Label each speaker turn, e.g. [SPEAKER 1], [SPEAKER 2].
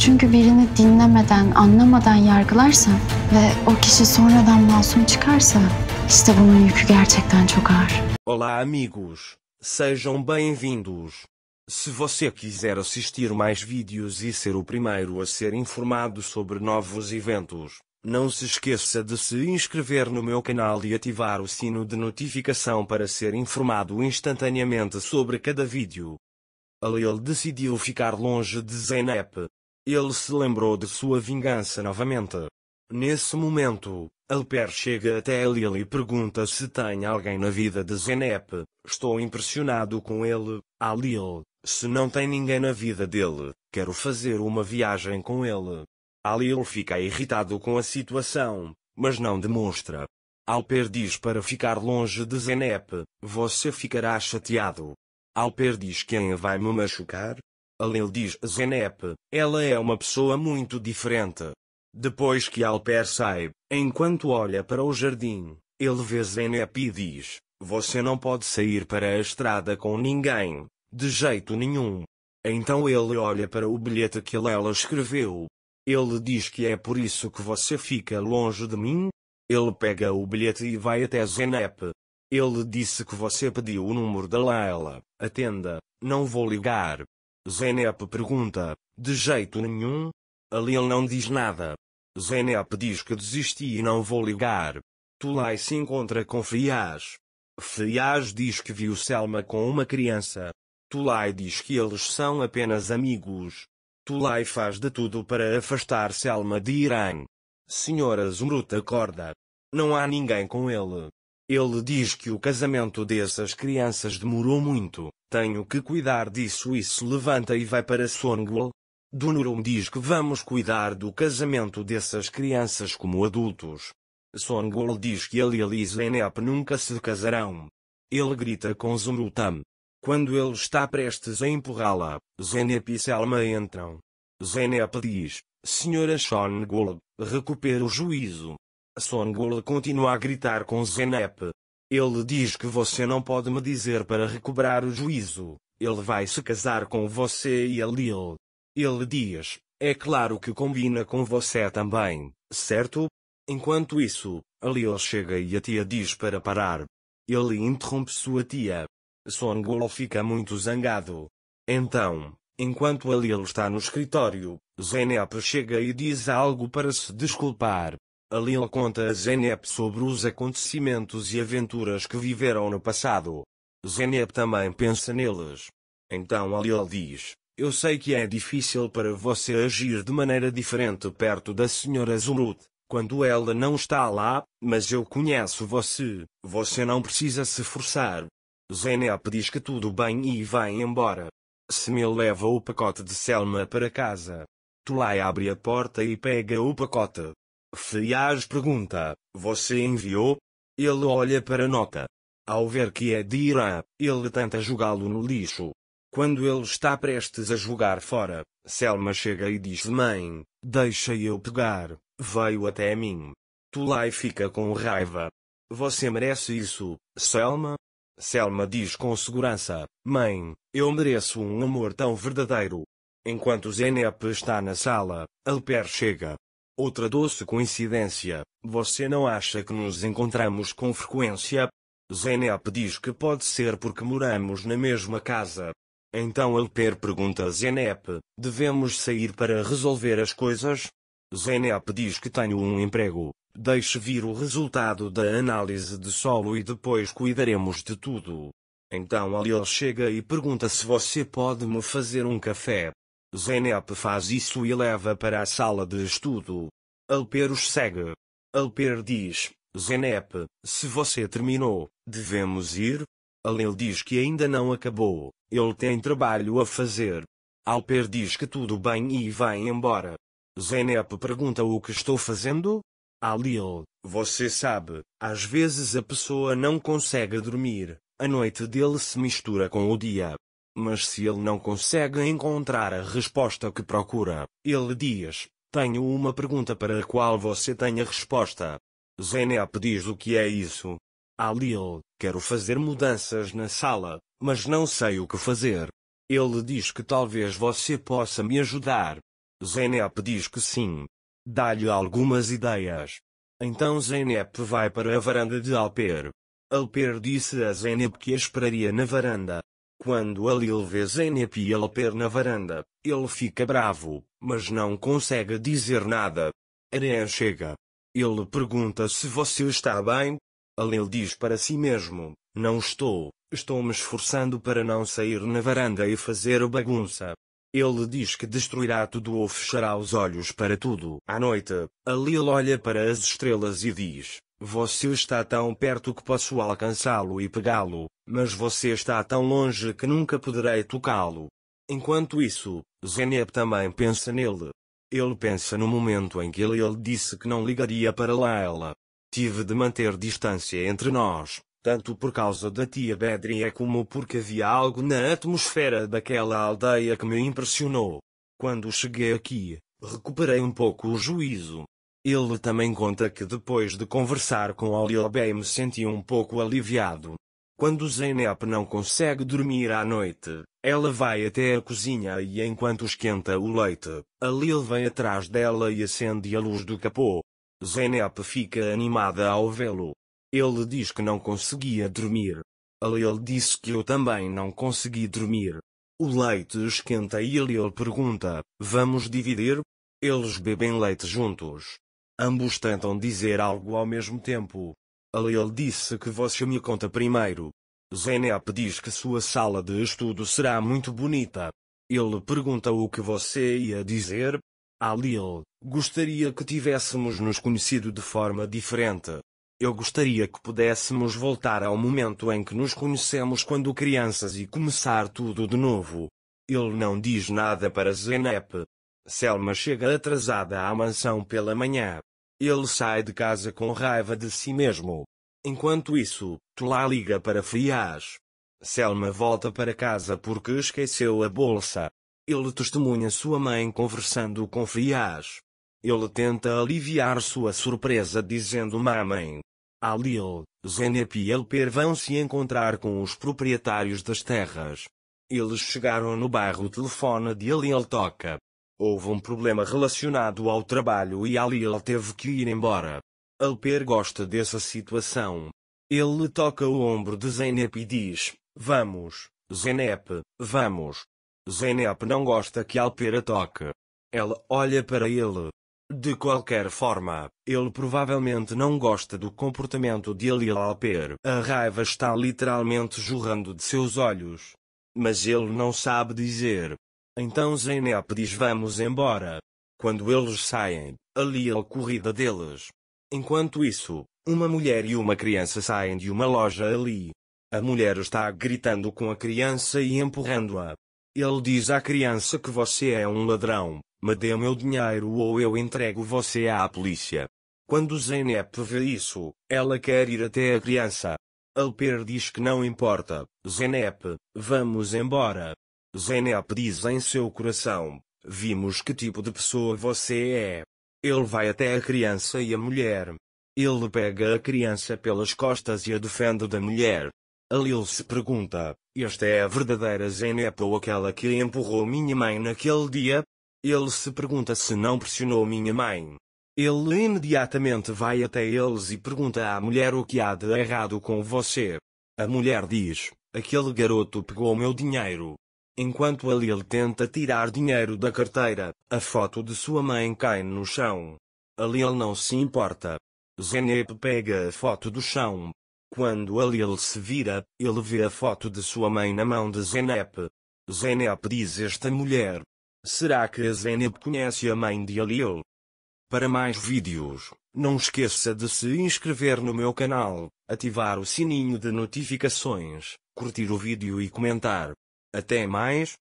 [SPEAKER 1] Çünkü birini dinlemeden, anlamadan ve o kişi sonradan masum çıkarsa işte bunun yükü gerçekten çok ağır. Olá amigos, sejam bem-vindos. Se você quiser assistir mais vídeos e ser o primeiro a ser informado sobre novos eventos, não se esqueça de se inscrever no meu canal e ativar o sino de notificação para ser informado instantaneamente sobre cada vídeo. Aliel decidiu ficar longe de Zeynep, ele se lembrou de sua vingança novamente. Nesse momento, Alper chega até ele e pergunta se tem alguém na vida de Zenep. Estou impressionado com ele, Alil. Se não tem ninguém na vida dele, quero fazer uma viagem com ele. Alil fica irritado com a situação, mas não demonstra. Alper diz para ficar longe de Zenep, você ficará chateado. Alper diz quem vai me machucar, Alel diz Zenepe, Zenep, ela é uma pessoa muito diferente. Depois que Alper sai, enquanto olha para o jardim, ele vê Zenep e diz, você não pode sair para a estrada com ninguém, de jeito nenhum. Então ele olha para o bilhete que ela escreveu. Ele diz que é por isso que você fica longe de mim. Ele pega o bilhete e vai até Zenep. Ele disse que você pediu o número da Laila. Atenda, não vou ligar. Zeynep pergunta, de jeito nenhum. Alil não diz nada. Zeynep diz que desisti e não vou ligar. Tulay se encontra com Friaz. Friaz diz que viu Selma com uma criança. Tulay diz que eles são apenas amigos. Tulay faz de tudo para afastar Selma de Irã. Senhora Zumrut acorda. Não há ninguém com ele. Ele diz que o casamento dessas crianças demorou muito tenho que cuidar disso. Isso levanta e vai para Songol. Dunurum diz que vamos cuidar do casamento dessas crianças como adultos. Songol diz que ele e Elise nunca se casarão. Ele grita com Zumutam. Quando ele está prestes a empurrá-la, Zenep e Selma entram. Zenep diz, Senhora Songol, recupere o juízo. Songol continua a gritar com Zenep. Ele diz que você não pode me dizer para recobrar o juízo. Ele vai se casar com você e a Lil. Ele diz, é claro que combina com você também, certo? Enquanto isso, a Lil chega e a tia diz para parar. Ele interrompe sua tia. Songol fica muito zangado. Então, enquanto a Lil está no escritório, Zenep chega e diz algo para se desculpar. Lil conta a Zenep sobre os acontecimentos e aventuras que viveram no passado. Zenep também pensa neles. Então Lil diz, eu sei que é difícil para você agir de maneira diferente perto da senhora Zumrud, quando ela não está lá, mas eu conheço você, você não precisa se forçar. Zenep diz que tudo bem e vai embora. Semil leva o pacote de Selma para casa. Tulai abre a porta e pega o pacote. Frias pergunta: Você enviou? Ele olha para a nota. Ao ver que é de Irã, ele tenta jogá-lo no lixo. Quando ele está prestes a jogar fora, Selma chega e diz: Mãe, deixa eu pegar, veio até mim. Tulai fica com raiva. Você merece isso, Selma? Selma diz com segurança: Mãe, eu mereço um amor tão verdadeiro. Enquanto Zenep está na sala, Alper chega. Outra doce coincidência, você não acha que nos encontramos com frequência? Zenep diz que pode ser porque moramos na mesma casa. Então Alper pergunta a Zenep, devemos sair para resolver as coisas? Zenep diz que tenho um emprego, deixe vir o resultado da análise de solo e depois cuidaremos de tudo. Então Aliel chega e pergunta se você pode me fazer um café. Zeynep faz isso e leva para a sala de estudo. Alper os segue. Alper diz, Zeynep, se você terminou, devemos ir? Alel diz que ainda não acabou, ele tem trabalho a fazer. Alper diz que tudo bem e vai embora. Zeynep pergunta o que estou fazendo? Alil, você sabe, às vezes a pessoa não consegue dormir, a noite dele se mistura com o dia. Mas se ele não consegue encontrar a resposta que procura, ele diz: Tenho uma pergunta para a qual você tem a resposta. Zeynep diz o que é isso. Alil, quero fazer mudanças na sala, mas não sei o que fazer. Ele diz que talvez você possa me ajudar. Zeynep diz que sim. Dá-lhe algumas ideias. Então Zeynep vai para a varanda de Alper. Alper disse a Zeynep que a esperaria na varanda. Quando a Lil vê Zeynep e Alper na varanda, ele fica bravo, mas não consegue dizer nada. Aran chega. Ele pergunta se você está bem. A Lil diz para si mesmo, não estou, estou me esforçando para não sair na varanda e fazer bagunça. Ele diz que destruirá tudo ou fechará os olhos para tudo. À noite, a Lil olha para as estrelas e diz, você está tão perto que posso alcançá-lo e pegá-lo, mas você está tão longe que nunca poderei tocá-lo. Enquanto isso, Zeneb também pensa nele. Ele pensa no momento em que ele, ele disse que não ligaria para Laila. Tive de manter distância entre nós, tanto por causa da tia Bedria como porque havia algo na atmosfera daquela aldeia que me impressionou. Quando cheguei aqui, recuperei um pouco o juízo, ele também conta que depois de conversar com Aliobey me senti um pouco aliviado. Quando Zeynep não consegue dormir à noite, ela vai até a cozinha e enquanto esquenta o leite, a Lil vem atrás dela e acende a luz do capô. Zeynep fica animada ao vê-lo. Ele diz que não conseguia dormir. A Lil disse que eu também não consegui dormir. O leite esquenta e a Lil pergunta, vamos dividir? Eles bebem leite juntos. Ambos tentam dizer algo ao mesmo tempo. Aliel disse que você me conta primeiro. Zenep diz que sua sala de estudo será muito bonita. Ele pergunta o que você ia dizer. Alil, gostaria que tivéssemos nos conhecido de forma diferente. Eu gostaria que pudéssemos voltar ao momento em que nos conhecemos quando crianças e começar tudo de novo. Ele não diz nada para Zenep, Selma chega atrasada à mansão pela manhã. Ele sai de casa com raiva de si mesmo. Enquanto isso, Tolá liga para Frias. Selma volta para casa porque esqueceu a bolsa. Ele testemunha sua mãe conversando com Frias. Ele tenta aliviar sua surpresa dizendo Mamãe, Alil, Zenep e Elper vão se encontrar com os proprietários das terras. Eles chegaram no bairro o telefone de Alil toca. Houve um problema relacionado ao trabalho e ali ele teve que ir embora. Alper gosta dessa situação. Ele toca o ombro de Zeynep e diz: Vamos, Zeynep, vamos. Zeynep não gosta que Alper a toque. Ela olha para ele. De qualquer forma, ele provavelmente não gosta do comportamento de Alil Alper. A raiva está literalmente jorrando de seus olhos. Mas ele não sabe dizer. Então Zeynep diz vamos embora. Quando eles saem, ali é a corrida deles. Enquanto isso, uma mulher e uma criança saem de uma loja ali. A mulher está gritando com a criança e empurrando-a. Ele diz à criança que você é um ladrão, me dê meu dinheiro ou eu entrego você à polícia. Quando Zeynep vê isso, ela quer ir até a criança. Alper diz que não importa, Zeynep, vamos embora. Zeynep diz em seu coração, vimos que tipo de pessoa você é. Ele vai até a criança e a mulher. Ele pega a criança pelas costas e a defende da mulher. Ali ele se pergunta, esta é a verdadeira Zeynep ou aquela que empurrou minha mãe naquele dia? Ele se pergunta se não pressionou minha mãe. Ele imediatamente vai até eles e pergunta à mulher o que há de errado com você. A mulher diz, aquele garoto pegou meu dinheiro. Enquanto Alil tenta tirar dinheiro da carteira, a foto de sua mãe cai no chão. Alil não se importa. Zenep pega a foto do chão. Quando Alil se vira, ele vê a foto de sua mãe na mão de Zenep. Zenep diz esta mulher. Será que a Zenep conhece a mãe de Alil? Para mais vídeos, não esqueça de se inscrever no meu canal, ativar o sininho de notificações, curtir o vídeo e comentar. Até mais.